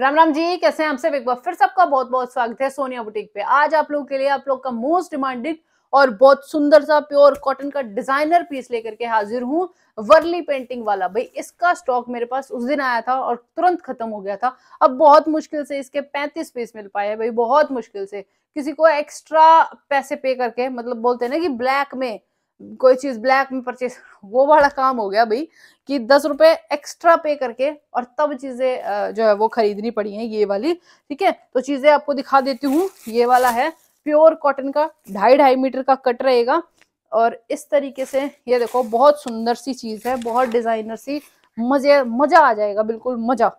राम राम जी कैसे हैं आपसे एक बार फिर सबका बहुत बहुत स्वागत है सोनिया बुटीक पे आज आप लोग के लिए आप लोग का मोस्ट डिमांडेड और बहुत सुंदर सा प्योर कॉटन का डिजाइनर पीस लेकर के हाजिर हूँ वर्ली पेंटिंग वाला भाई इसका स्टॉक मेरे पास उस दिन आया था और तुरंत खत्म हो गया था अब बहुत मुश्किल से इसके 35 पीस मिल पाए हैं भाई बहुत मुश्किल से किसी को एक्स्ट्रा पैसे पे करके मतलब बोलते हैं ना कि ब्लैक में कोई चीज ब्लैक में परचेज वो वाला काम हो गया भाई कि दस रुपए एक्स्ट्रा पे करके और तब चीजें जो है वो खरीदनी पड़ी हैं ये वाली ठीक है तो चीजें आपको दिखा देती हूँ ये वाला है प्योर कॉटन का ढाई ढाई मीटर का कट रहेगा और इस तरीके से ये देखो बहुत सुंदर सी चीज है बहुत डिजाइनर सी मजे मजा आ जाएगा बिल्कुल मजा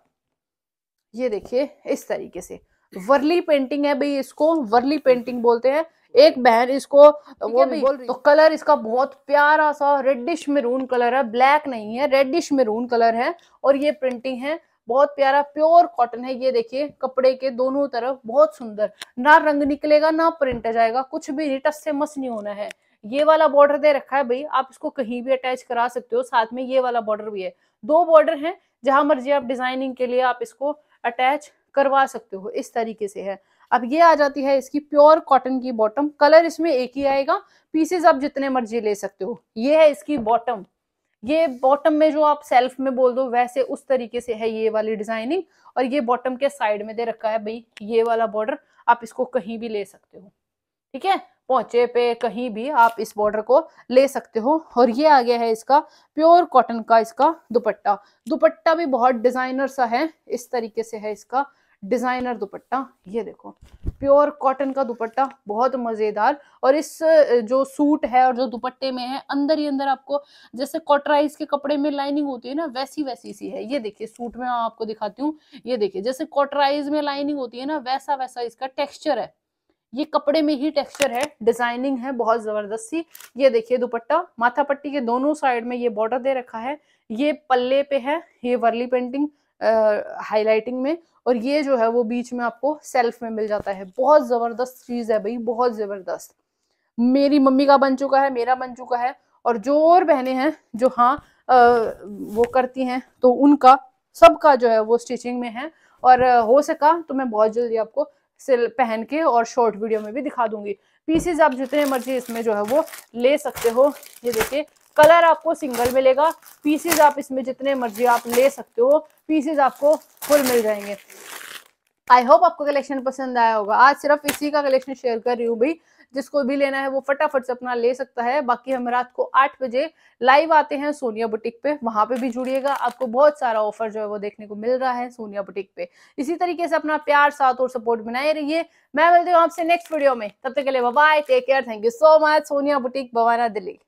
ये देखिए इस तरीके से वर्ली पेंटिंग है भाई इसको वर्ली पेंटिंग बोलते हैं एक बहन इसको वो भी तो कलर इसका बहुत प्यारा सा रेडिश मेरून कलर है ब्लैक नहीं है रेडिश मेरून कलर है और ये प्रिंटिंग है बहुत प्यारा प्योर कॉटन है ये देखिए कपड़े के दोनों तरफ बहुत सुंदर ना रंग निकलेगा ना प्रिंट जाएगा कुछ भी नहीं टस से मस नहीं होना है ये वाला बॉर्डर दे रखा है भाई आप इसको कहीं भी अटैच करा सकते हो साथ में ये वाला बॉर्डर भी है दो बॉर्डर हैं जहां मर्जी आप डिजाइनिंग के लिए आप इसको अटैच करवा सकते हो इस तरीके से है अब ये आ जाती है इसकी प्योर कॉटन की बॉटम कलर इसमें एक ही आएगा पीसेस आप जितने मर्जी ले सकते हो ये है इसकी बॉटम ये बॉटम में जो आप सेल्फ में बोल दो वैसे उस तरीके से है ये वाली डिजाइनिंग और ये बॉटम के साइड में दे रखा है भाई ये वाला बॉर्डर आप इसको कहीं भी ले सकते हो ठीक है पहुंचे पे कहीं भी आप इस बॉर्डर को ले सकते हो और ये आ गया है इसका प्योर कॉटन का इसका दुपट्टा दुपट्टा भी बहुत डिजाइनर सा है इस तरीके से है इसका डिज़ाइनर दुपट्टा ये देखो प्योर कॉटन का दुपट्टा बहुत मज़ेदार और इस जो सूट है और जो दुपट्टे में है अंदर ही अंदर आपको जैसे कॉटराइज के कपड़े में लाइनिंग होती है ना वैसी वैसी सी है ये देखिए सूट में आपको दिखाती हूँ ये देखिए जैसे कॉटराइज में लाइनिंग होती है ना वैसा वैसा इसका टेक्स्चर है ये कपड़े में ही टेक्सचर है डिजाइनिंग है बहुत जबरदस्त सी ये देखिए दुपट्टा माथा पट्टी के दोनों साइड में ये बॉर्डर दे रखा है ये पल्ले पे है ये वर्ली पेंटिंग हाईलाइटिंग में और ये जो है वो बीच में आपको सेल्फ में मिल जाता है बहुत ज़बरदस्त चीज़ है भाई बहुत ज़बरदस्त मेरी मम्मी का बन चुका है मेरा बन चुका है और जो और बहनें हैं जो हाँ आ, वो करती हैं तो उनका सबका जो है वो स्टिचिंग में है और हो सका तो मैं बहुत जल्दी आपको सिल पहन के और शॉर्ट वीडियो में भी दिखा दूंगी पीसेज आप जितने मर्जी इसमें जो है वो ले सकते हो ये देखिए कलर आपको सिंगल मिलेगा पीसेज आप इसमें जितने मर्जी आप ले सकते हो पीसेज आपको फुल मिल जाएंगे आई होप आपको कलेक्शन पसंद आया होगा आज सिर्फ इसी का कलेक्शन शेयर कर रही हूँ भाई जिसको भी लेना है वो फटाफट से अपना ले सकता है बाकी हम रात को आठ बजे लाइव आते हैं सोनिया बुटीक पे वहां पे भी जुड़िएगा आपको बहुत सारा ऑफर जो है वो देखने को मिल रहा है सोनिया बुटीक पे इसी तरीके से अपना प्यार साथ और सपोर्ट बनाए रहिए मैं मिलती हूँ आपसे नेक्स्ट वीडियो में तब तक के लिए bye take care thank you so much Sonia boutique Bawana Delhi